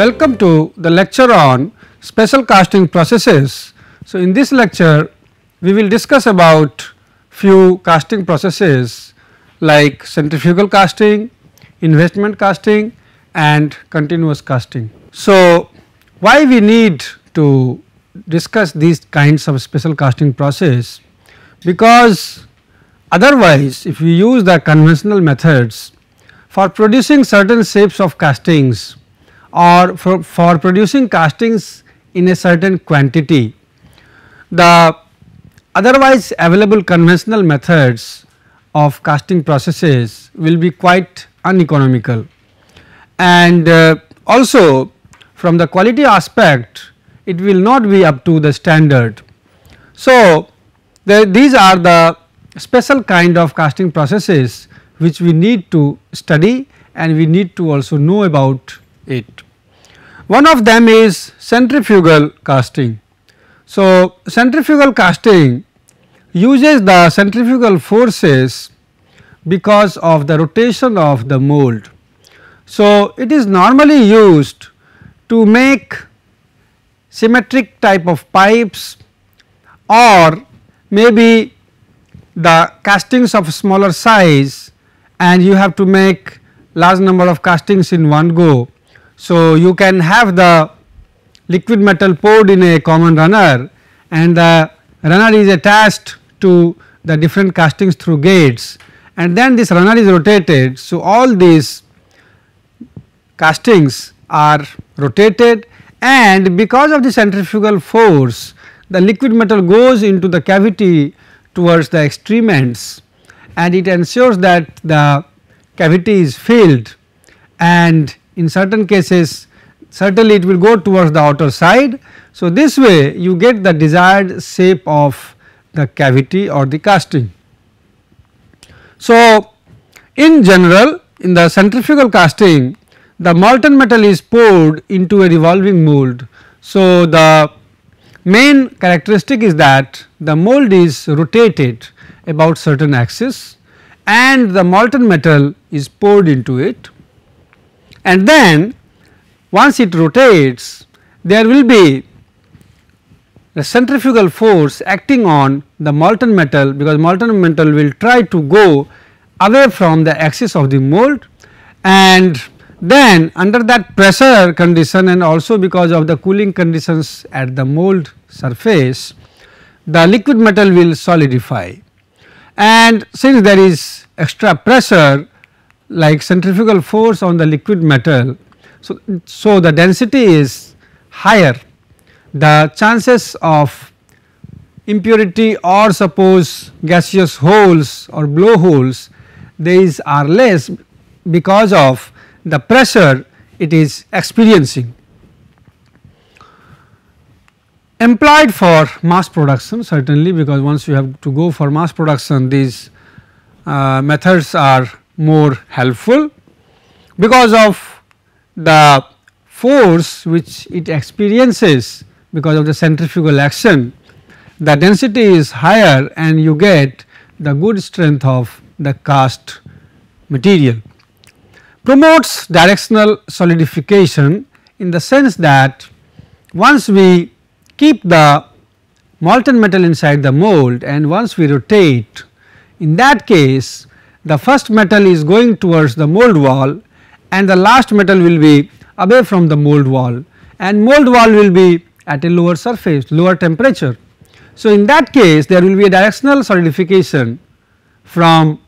Welcome to the lecture on special casting processes. So, in this lecture we will discuss about few casting processes like centrifugal casting, investment casting and continuous casting. So, why we need to discuss these kinds of special casting process because otherwise if we use the conventional methods for producing certain shapes of castings or for, for producing castings in a certain quantity. The otherwise available conventional methods of casting processes will be quite uneconomical. And uh, also from the quality aspect it will not be up to the standard. So, the, these are the special kind of casting processes which we need to study and we need to also know about it. One of them is centrifugal casting. So, centrifugal casting uses the centrifugal forces because of the rotation of the mold. So, it is normally used to make symmetric type of pipes or maybe the castings of smaller size and you have to make large number of castings in one go so, you can have the liquid metal poured in a common runner and the runner is attached to the different castings through gates and then this runner is rotated. So, all these castings are rotated and because of the centrifugal force the liquid metal goes into the cavity towards the extreme ends and it ensures that the cavity is filled and in certain cases certainly it will go towards the outer side. So, this way you get the desired shape of the cavity or the casting. So, in general in the centrifugal casting the molten metal is poured into a revolving mold. So, the main characteristic is that the mold is rotated about certain axis and the molten metal is poured into it and then once it rotates there will be a centrifugal force acting on the molten metal because molten metal will try to go away from the axis of the mold and then under that pressure condition and also because of the cooling conditions at the mold surface the liquid metal will solidify and since there is extra pressure like centrifugal force on the liquid metal. So, so the density is higher the chances of impurity or suppose gaseous holes or blow holes, these are less because of the pressure it is experiencing. Employed for mass production certainly because once you have to go for mass production these uh, methods are more helpful because of the force which it experiences because of the centrifugal action the density is higher and you get the good strength of the cast material. Promotes directional solidification in the sense that once we keep the molten metal inside the mold and once we rotate in that case the first metal is going towards the mold wall and the last metal will be away from the mold wall and mold wall will be at a lower surface, lower temperature. So, in that case there will be a directional solidification from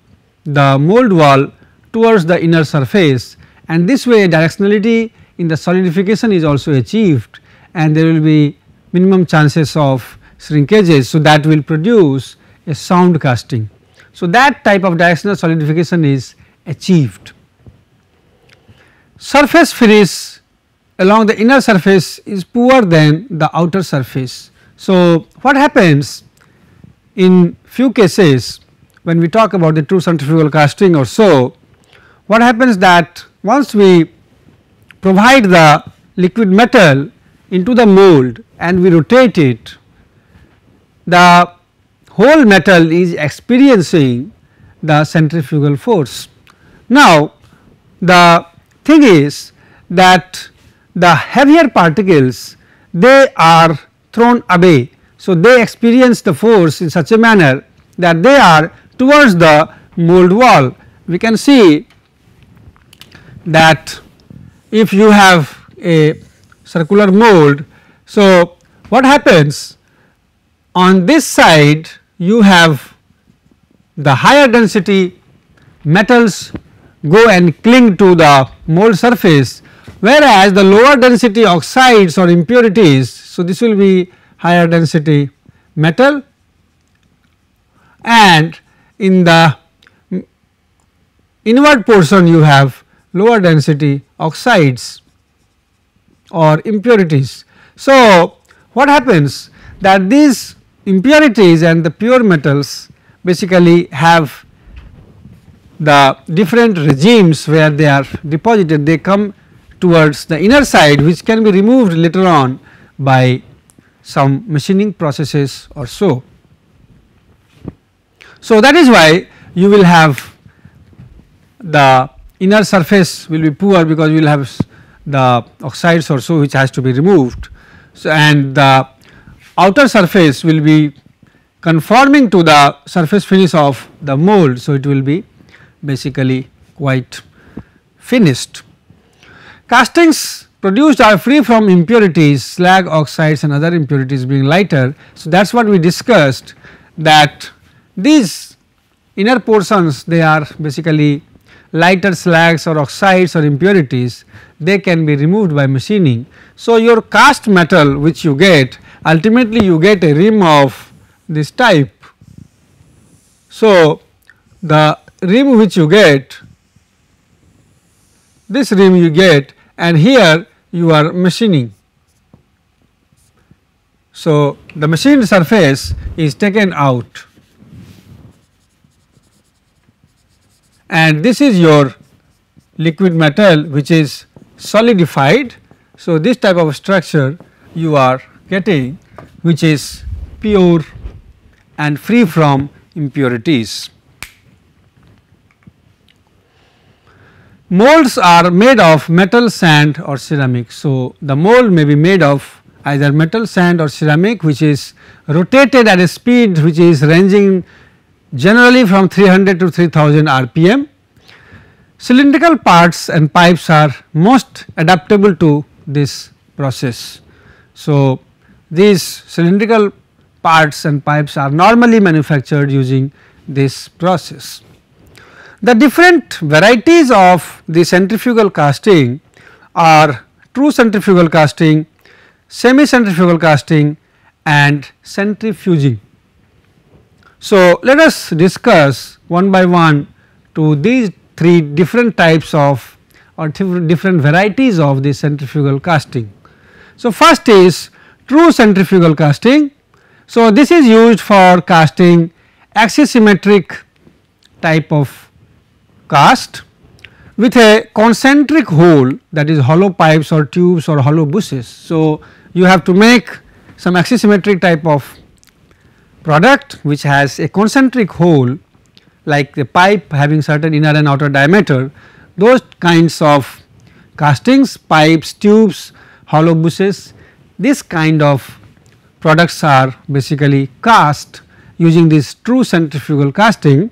the mold wall towards the inner surface and this way directionality in the solidification is also achieved and there will be minimum chances of shrinkages. So, that will produce a sound casting. So, that type of directional solidification is achieved. Surface finish along the inner surface is poorer than the outer surface. So, what happens in few cases when we talk about the true centrifugal casting or so, what happens that once we provide the liquid metal into the mold and we rotate it, the whole metal is experiencing the centrifugal force. Now, the thing is that the heavier particles they are thrown away. So, they experience the force in such a manner that they are towards the mold wall. We can see that if you have a circular mold. So, what happens on this side you have the higher density metals go and cling to the mold surface whereas the lower density oxides or impurities. So, this will be higher density metal and in the inward portion you have lower density oxides or impurities. So, what happens that these impurities and the pure metals basically have the different regimes where they are deposited they come towards the inner side which can be removed later on by some machining processes or so. So, that is why you will have the inner surface will be poor because you will have the oxides or so which has to be removed. So, and the outer surface will be conforming to the surface finish of the mold. So, it will be basically quite finished. Castings produced are free from impurities, slag oxides and other impurities being lighter. So, that is what we discussed that these inner portions they are basically lighter slags or oxides or impurities they can be removed by machining. So, your cast metal which you get ultimately you get a rim of this type. So, the rim which you get, this rim you get and here you are machining. So, the machined surface is taken out and this is your liquid metal which is solidified. So, this type of structure you are getting which is pure and free from impurities. Molds are made of metal, sand or ceramic. So, the mold may be made of either metal, sand or ceramic which is rotated at a speed which is ranging generally from 300 to 3000 rpm. Cylindrical parts and pipes are most adaptable to this process. So, these cylindrical parts and pipes are normally manufactured using this process. The different varieties of the centrifugal casting are true centrifugal casting, semi centrifugal casting and centrifuging. So, let us discuss one by one to these three different types of or different varieties of the centrifugal casting. So, first is true centrifugal casting. So, this is used for casting axisymmetric type of cast with a concentric hole that is hollow pipes or tubes or hollow bushes. So, you have to make some axisymmetric type of product which has a concentric hole like the pipe having certain inner and outer diameter those kinds of castings, pipes, tubes, hollow bushes this kind of products are basically cast using this true centrifugal casting.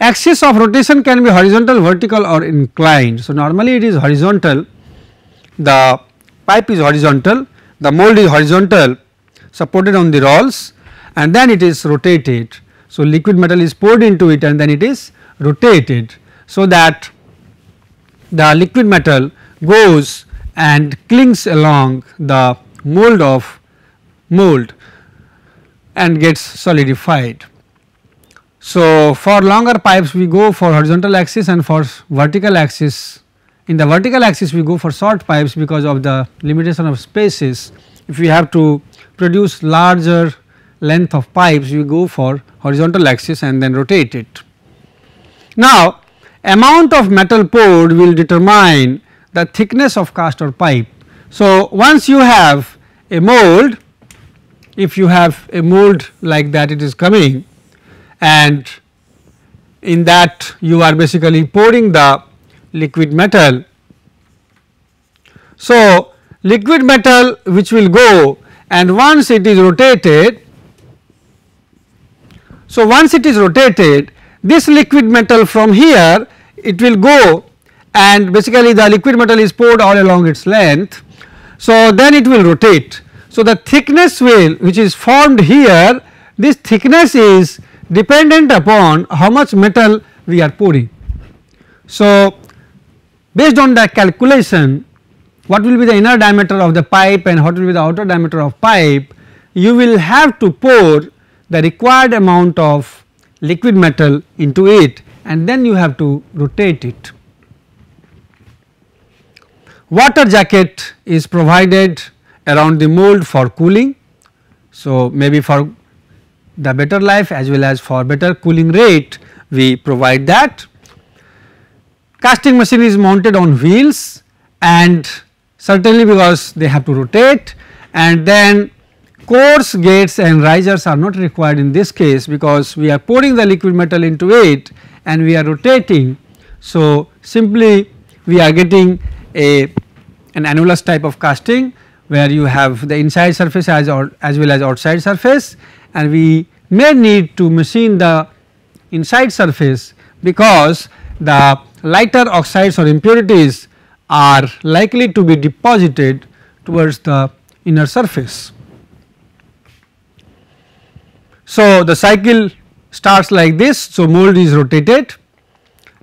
Axis of rotation can be horizontal, vertical or inclined. So, normally it is horizontal, the pipe is horizontal, the mold is horizontal supported on the rolls and then it is rotated. So, liquid metal is poured into it and then it is rotated. So, that the liquid metal goes and clings along the mold of mold and gets solidified. So, for longer pipes we go for horizontal axis and for vertical axis. In the vertical axis we go for short pipes because of the limitation of spaces. If we have to produce larger length of pipes we go for horizontal axis and then rotate it. Now, amount of metal poured will determine the thickness of castor pipe so, once you have a mold, if you have a mold like that it is coming and in that you are basically pouring the liquid metal. So, liquid metal which will go and once it is rotated, so once it is rotated this liquid metal from here it will go and basically the liquid metal is poured all along its length so, then it will rotate. So, the thickness will which is formed here this thickness is dependent upon how much metal we are pouring. So, based on that calculation what will be the inner diameter of the pipe and what will be the outer diameter of pipe you will have to pour the required amount of liquid metal into it and then you have to rotate it. Water jacket is provided around the mold for cooling. So, maybe for the better life as well as for better cooling rate we provide that. Casting machine is mounted on wheels and certainly because they have to rotate and then coarse gates and risers are not required in this case because we are pouring the liquid metal into it and we are rotating. So, simply we are getting a an annulus type of casting where you have the inside surface as or as well as outside surface and we may need to machine the inside surface because the lighter oxides or impurities are likely to be deposited towards the inner surface. So, the cycle starts like this. So, mold is rotated,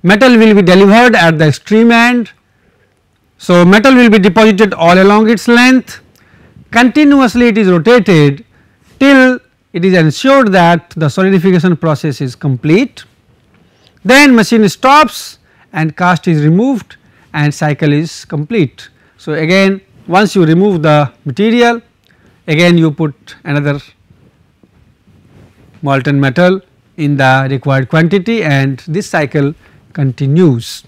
metal will be delivered at the extreme end so, metal will be deposited all along its length, continuously it is rotated till it is ensured that the solidification process is complete. Then machine stops and cast is removed and cycle is complete. So, again once you remove the material again you put another molten metal in the required quantity and this cycle continues.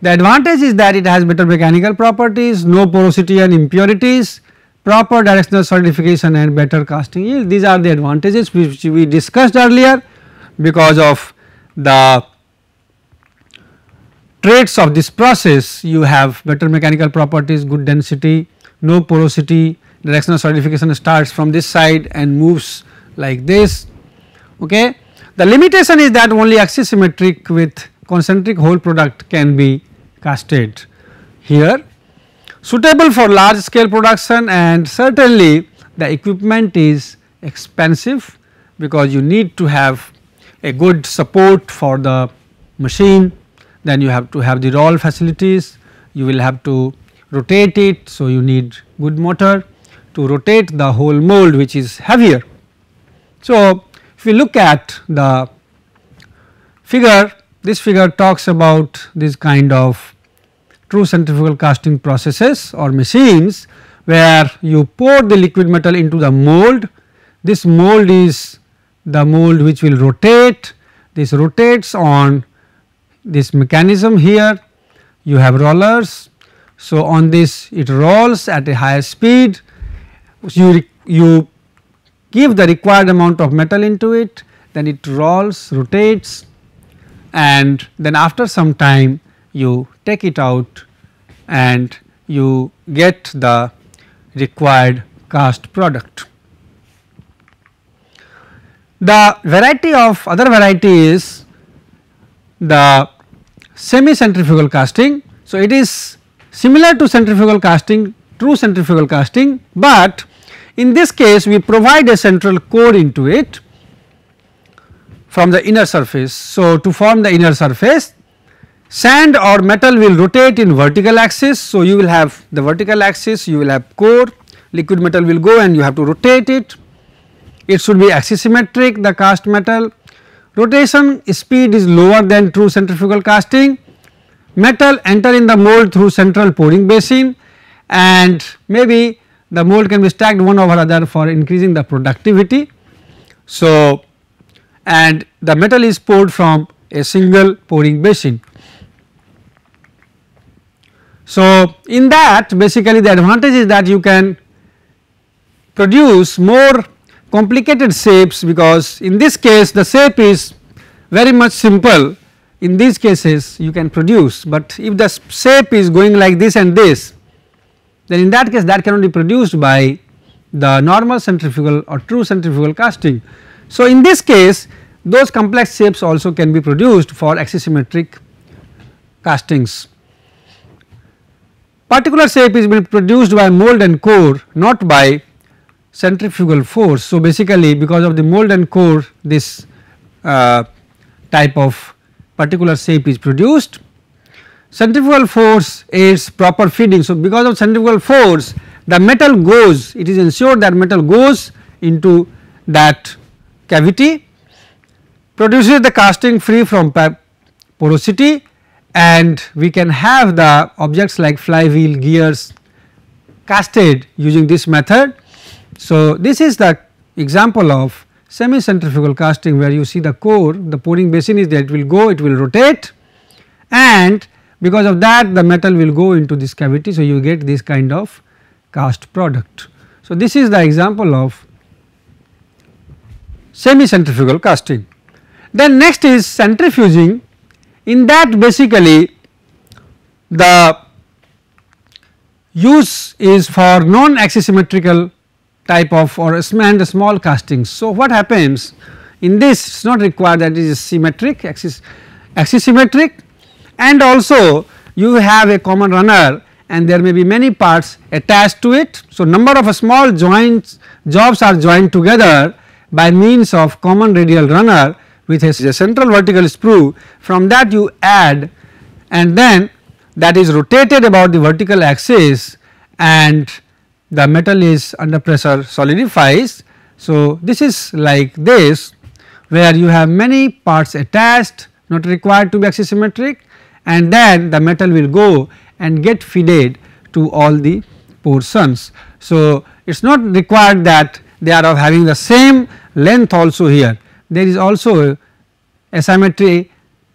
The advantage is that it has better mechanical properties, no porosity and impurities, proper directional solidification and better casting yield. These are the advantages which we discussed earlier because of the traits of this process you have better mechanical properties, good density, no porosity, directional solidification starts from this side and moves like this. Okay. The limitation is that only axisymmetric with concentric hole product can be casted here suitable for large scale production and certainly the equipment is expensive because you need to have a good support for the machine then you have to have the roll facilities you will have to rotate it. So, you need good motor to rotate the whole mold which is heavier. So, if you look at the figure this figure talks about this kind of true centrifugal casting processes or machines where you pour the liquid metal into the mold. This mold is the mold which will rotate, this rotates on this mechanism here, you have rollers. So, on this it rolls at a higher speed, you, you give the required amount of metal into it, then it rolls, rotates and then after some time you take it out and you get the required cast product. The variety of other variety is the semi centrifugal casting. So, it is similar to centrifugal casting true centrifugal casting, but in this case we provide a central core into it from the inner surface. So, to form the inner surface sand or metal will rotate in vertical axis. So, you will have the vertical axis, you will have core, liquid metal will go and you have to rotate it. It should be axisymmetric the cast metal. Rotation speed is lower than true centrifugal casting. Metal enter in the mold through central pouring basin and maybe the mold can be stacked one over other for increasing the productivity. So, and the metal is poured from a single pouring basin. So, in that basically the advantage is that you can produce more complicated shapes because in this case the shape is very much simple in these cases you can produce but if the shape is going like this and this then in that case that cannot be produced by the normal centrifugal or true centrifugal casting. So, in this case those complex shapes also can be produced for axisymmetric castings. Particular shape is produced by mold and core not by centrifugal force. So, basically because of the mold and core this uh, type of particular shape is produced. Centrifugal force is proper feeding. So, because of centrifugal force the metal goes it is ensured that metal goes into that cavity produces the casting free from porosity and we can have the objects like flywheel, gears casted using this method. So, this is the example of semi centrifugal casting where you see the core the pouring basin is there it will go it will rotate and because of that the metal will go into this cavity. So, you get this kind of cast product. So, this is the example of semi centrifugal casting. Then next is centrifuging in that basically the use is for non axisymmetrical type of or and small castings. So, what happens in this it is not required that it is symmetric axis axisymmetric and also you have a common runner and there may be many parts attached to it. So, number of small joints jobs are joined together by means of common radial runner with a central vertical screw from that you add and then that is rotated about the vertical axis and the metal is under pressure solidifies. So, this is like this where you have many parts attached not required to be axisymmetric and then the metal will go and get fitted to all the portions. So, it is not required that they are of having the same length also here there is also asymmetry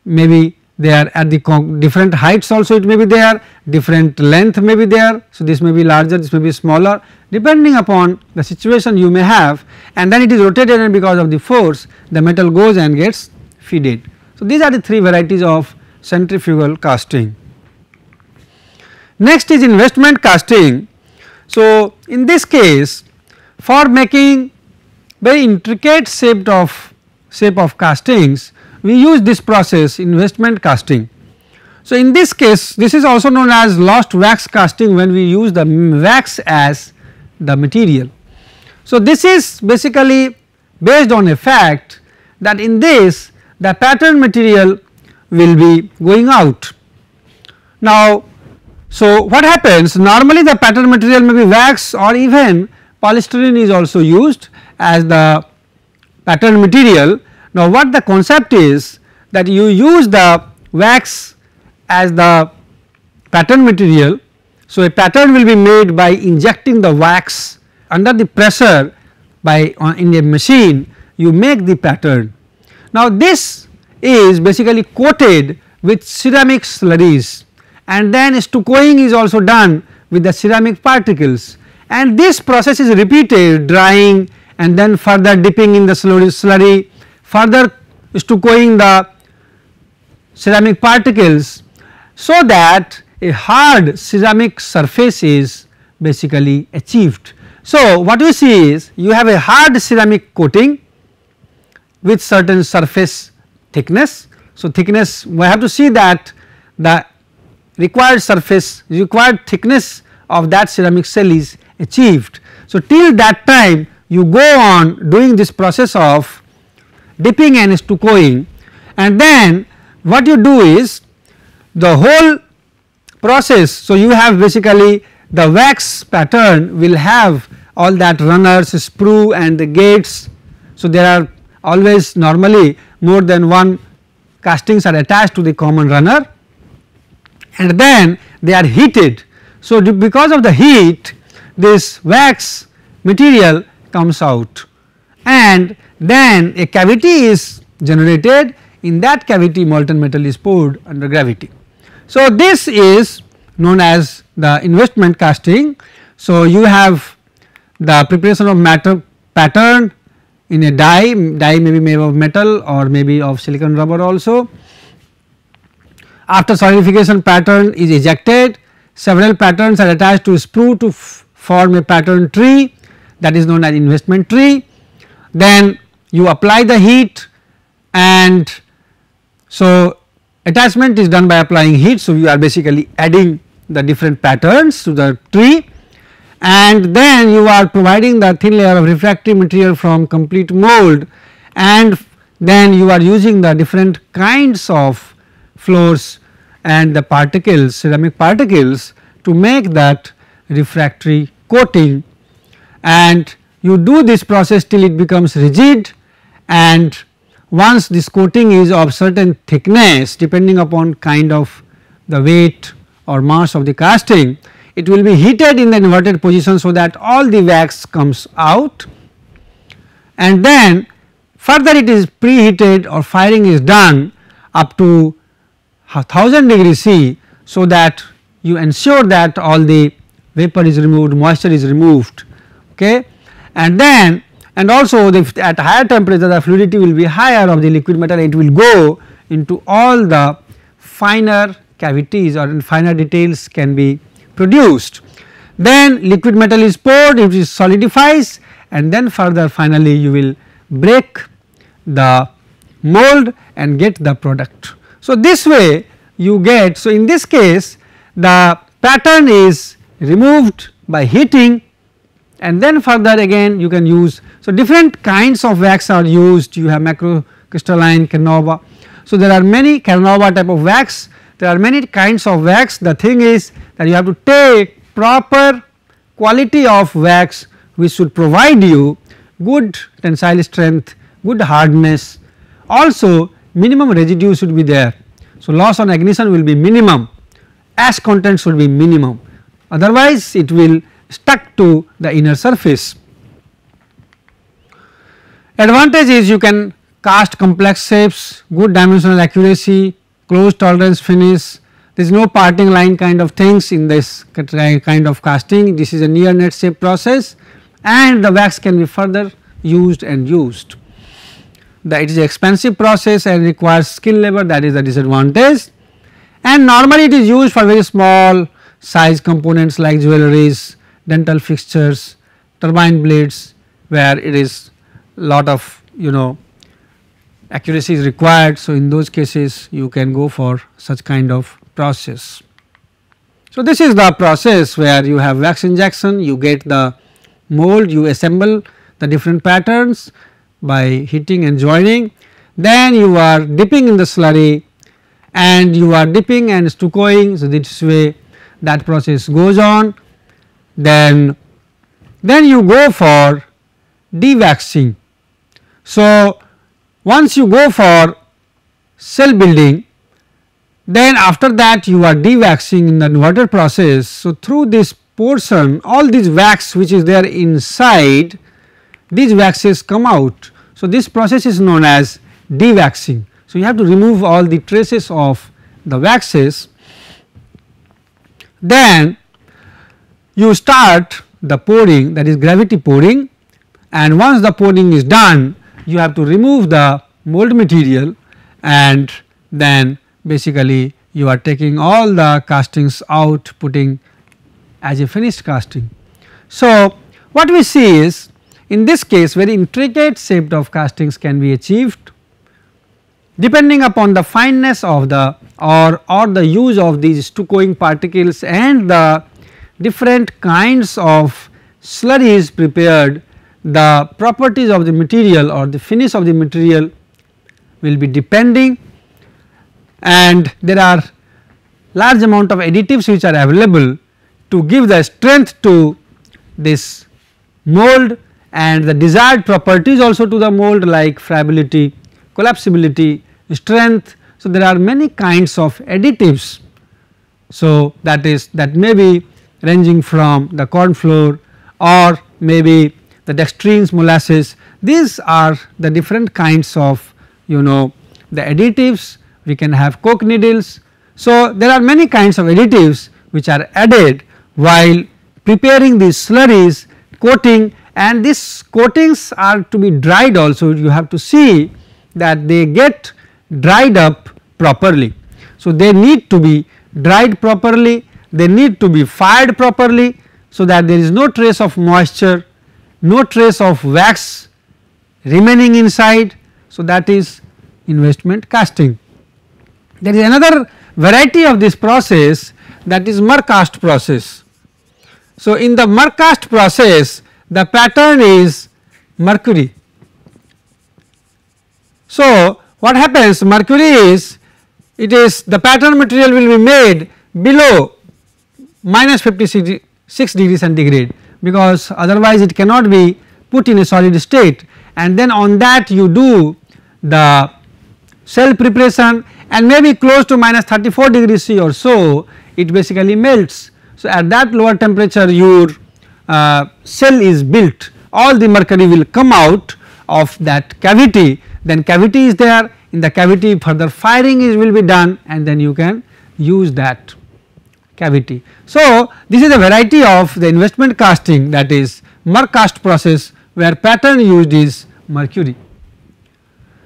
may be there at the different heights also it may be there, different length may be there. So, this may be larger, this may be smaller depending upon the situation you may have and then it is rotated and because of the force the metal goes and gets in. So, these are the three varieties of centrifugal casting. Next is investment casting. So, in this case for making very intricate shape of shape of castings we use this process investment casting. So, in this case this is also known as lost wax casting when we use the wax as the material. So, this is basically based on a fact that in this the pattern material will be going out. Now, so what happens normally the pattern material may be wax or even polystyrene is also used as the pattern material now, what the concept is that you use the wax as the pattern material. So, a pattern will be made by injecting the wax under the pressure by on uh, in a machine you make the pattern. Now, this is basically coated with ceramic slurries and then stuccoing is also done with the ceramic particles and this process is repeated drying and then further dipping in the slurry, slurry further is to coating the ceramic particles so that a hard ceramic surface is basically achieved. So, what you see is you have a hard ceramic coating with certain surface thickness. So, thickness we have to see that the required surface required thickness of that ceramic cell is achieved. So, till that time you go on doing this process of dipping and stuccoing and then what you do is the whole process. So, you have basically the wax pattern will have all that runners, sprue and the gates. So, there are always normally more than one castings are attached to the common runner and then they are heated. So, because of the heat this wax material comes out and then a cavity is generated in that cavity molten metal is poured under gravity. So, this is known as the investment casting. So, you have the preparation of matter pattern in a die, die may be made of metal or maybe of silicon rubber also. After solidification pattern is ejected, several patterns are attached to sprue to form a pattern tree that is known as investment tree. Then you apply the heat and so attachment is done by applying heat. So, you are basically adding the different patterns to the tree and then you are providing the thin layer of refractory material from complete mold and then you are using the different kinds of floors and the particles ceramic particles to make that refractory coating and you do this process till it becomes rigid and once this coating is of certain thickness depending upon kind of the weight or mass of the casting, it will be heated in the inverted position so that all the wax comes out and then further it is preheated or firing is done up to 1000 degree C so that you ensure that all the vapor is removed, moisture is removed okay. and then and also the, at higher temperature the fluidity will be higher of the liquid metal it will go into all the finer cavities or finer details can be produced. Then liquid metal is poured it is solidifies and then further finally you will break the mold and get the product. So, this way you get so in this case the pattern is removed by heating and then further again you can use. So, different kinds of wax are used you have macrocrystalline canova, So, there are many canova type of wax there are many kinds of wax the thing is that you have to take proper quality of wax which should provide you good tensile strength, good hardness also minimum residue should be there. So, loss on ignition will be minimum ash content should be minimum otherwise it will stuck to the inner surface. Advantage is you can cast complex shapes, good dimensional accuracy, close tolerance finish, there is no parting line kind of things in this kind of casting, this is a near net shape process and the wax can be further used and used. The, it is an expensive process and requires skill labor that is the disadvantage and normally it is used for very small size components like jewelries, dental fixtures, turbine blades where it is lot of you know accuracy is required. So, in those cases you can go for such kind of process. So, this is the process where you have wax injection, you get the mold, you assemble the different patterns by heating and joining. Then you are dipping in the slurry and you are dipping and stuccoing. So, this way that process goes on then, then you go for dewaxing. So, once you go for cell building, then after that you are dewaxing in the inverted process. So, through this portion all these wax which is there inside these waxes come out. So, this process is known as dewaxing. So, you have to remove all the traces of the waxes. Then you start the pouring that is gravity pouring and once the pouring is done you have to remove the mold material and then basically you are taking all the castings out putting as a finished casting. So, what we see is in this case very intricate shape of castings can be achieved depending upon the fineness of the or or the use of these stuccoing particles and the different kinds of slurry is prepared the properties of the material or the finish of the material will be depending and there are large amount of additives which are available to give the strength to this mold and the desired properties also to the mold like friability, collapsibility, strength. So, there are many kinds of additives. So, that is that may be ranging from the corn flour or maybe the dextrins molasses these are the different kinds of you know the additives we can have coke needles. So, there are many kinds of additives which are added while preparing these slurries coating and these coatings are to be dried also you have to see that they get dried up properly. So, they need to be dried properly they need to be fired properly so that there is no trace of moisture, no trace of wax remaining inside. So, that is investment casting. There is another variety of this process that is Mercast process. So, in the Mercast process the pattern is mercury. So, what happens mercury is it is the pattern material will be made below minus 56 degree centigrade because otherwise it cannot be put in a solid state and then on that you do the cell preparation and maybe close to minus 34 degree C or so it basically melts. So, at that lower temperature your uh, cell is built all the mercury will come out of that cavity then cavity is there in the cavity further firing is will be done and then you can use that cavity. So, this is a variety of the investment casting that is Merck cast process where pattern used is mercury.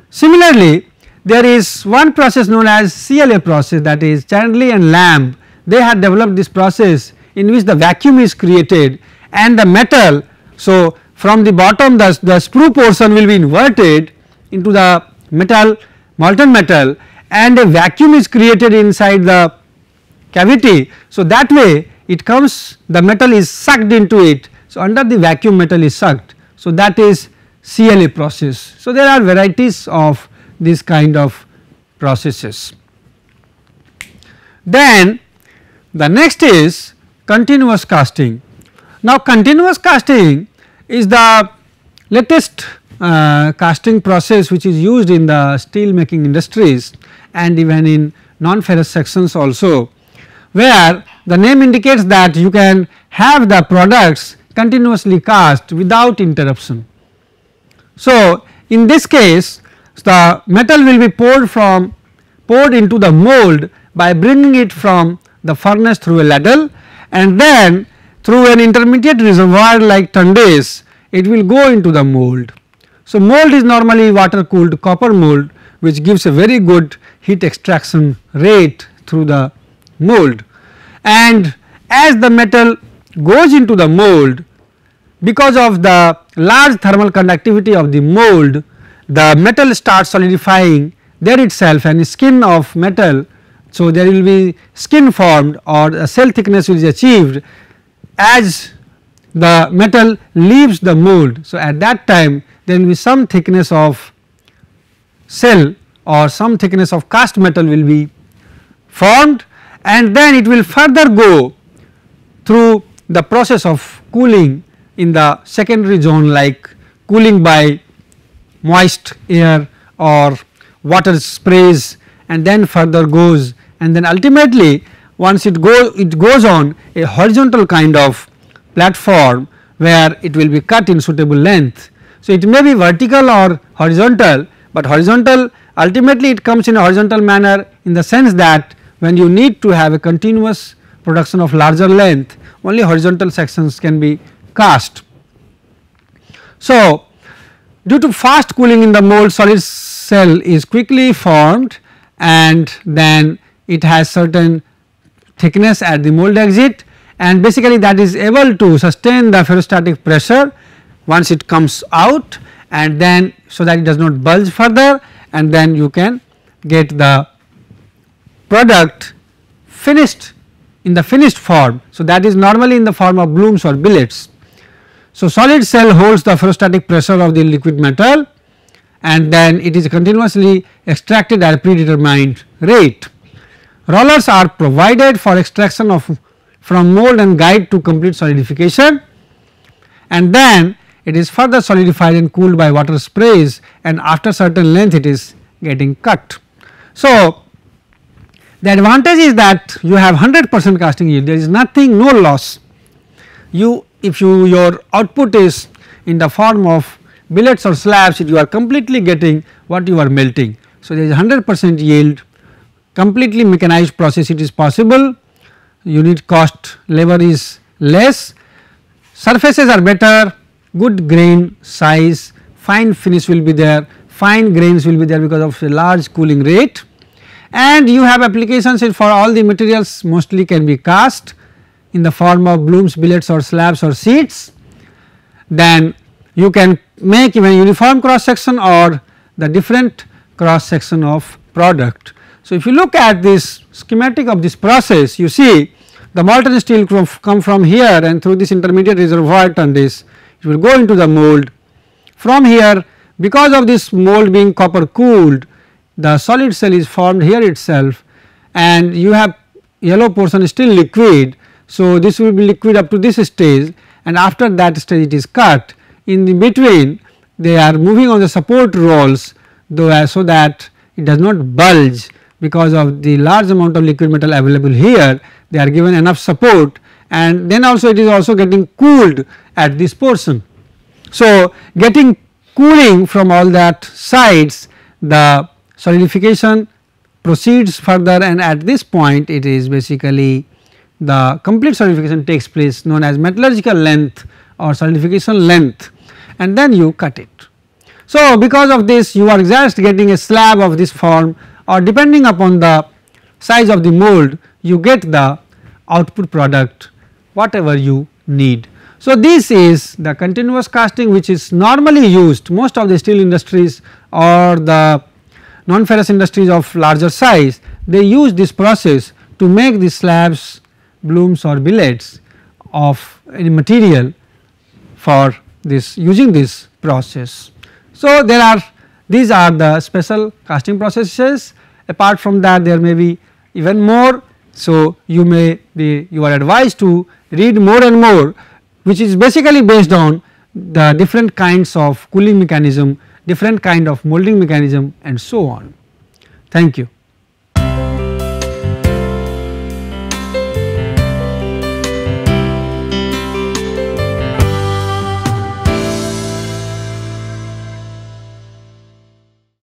Similarly, there is one process known as CLA process that is Chandley and Lamb they had developed this process in which the vacuum is created and the metal. So, from the bottom the, the sprue portion will be inverted into the metal molten metal and a vacuum is created inside the cavity. So, that way it comes the metal is sucked into it. So, under the vacuum metal is sucked. So, that is CLA process. So, there are varieties of this kind of processes. Then the next is continuous casting. Now, continuous casting is the latest uh, casting process which is used in the steel making industries and even in non ferrous sections also where the name indicates that you can have the products continuously cast without interruption. So, in this case the metal will be poured from poured into the mold by bringing it from the furnace through a ladle and then through an intermediate reservoir like tundish it will go into the mold. So, mold is normally water cooled copper mold which gives a very good heat extraction rate through the mold and as the metal goes into the mold because of the large thermal conductivity of the mold the metal starts solidifying there itself and skin of metal. So, there will be skin formed or a cell thickness is achieved as the metal leaves the mold. So, at that time there will be some thickness of cell or some thickness of cast metal will be formed and then it will further go through the process of cooling in the secondary zone like cooling by moist air or water sprays and then further goes and then ultimately once it goes, it goes on a horizontal kind of platform where it will be cut in suitable length. So, it may be vertical or horizontal, but horizontal ultimately it comes in a horizontal manner in the sense that when you need to have a continuous production of larger length only horizontal sections can be cast. So, due to fast cooling in the mold solid cell is quickly formed and then it has certain thickness at the mold exit and basically that is able to sustain the ferrostatic pressure once it comes out and then so that it does not bulge further and then you can get the product finished in the finished form. So, that is normally in the form of blooms or billets. So, solid cell holds the ferrostatic pressure of the liquid metal and then it is continuously extracted at a predetermined rate. Rollers are provided for extraction of from mold and guide to complete solidification and then it is further solidified and cooled by water sprays and after certain length it is getting cut. So, the advantage is that you have 100 percent casting yield there is nothing no loss you if you your output is in the form of billets or slabs you are completely getting what you are melting. So, there is 100 percent yield completely mechanized process it is possible unit cost labor is less surfaces are better good grain size fine finish will be there fine grains will be there because of a large cooling rate and you have applications for all the materials mostly can be cast in the form of blooms, billets or slabs or sheets. Then you can make even uniform cross section or the different cross section of product. So, if you look at this schematic of this process you see the molten steel come from here and through this intermediate reservoir and this it will go into the mold. From here because of this mold being copper cooled the solid cell is formed here itself and you have yellow portion is still liquid. So, this will be liquid up to this stage and after that stage it is cut in the between they are moving on the support rolls though uh, so that it does not bulge because of the large amount of liquid metal available here they are given enough support and then also it is also getting cooled at this portion. So, getting cooling from all that sides the solidification proceeds further and at this point it is basically the complete solidification takes place known as metallurgical length or solidification length and then you cut it. So, because of this you are just getting a slab of this form or depending upon the size of the mold you get the output product whatever you need. So, this is the continuous casting which is normally used most of the steel industries or the non-ferrous industries of larger size they use this process to make the slabs, blooms or billets of any material for this using this process. So, there are these are the special casting processes apart from that there may be even more. So, you may be you are advised to read more and more which is basically based on the different kinds of cooling mechanism different kind of molding mechanism and so on. Thank you.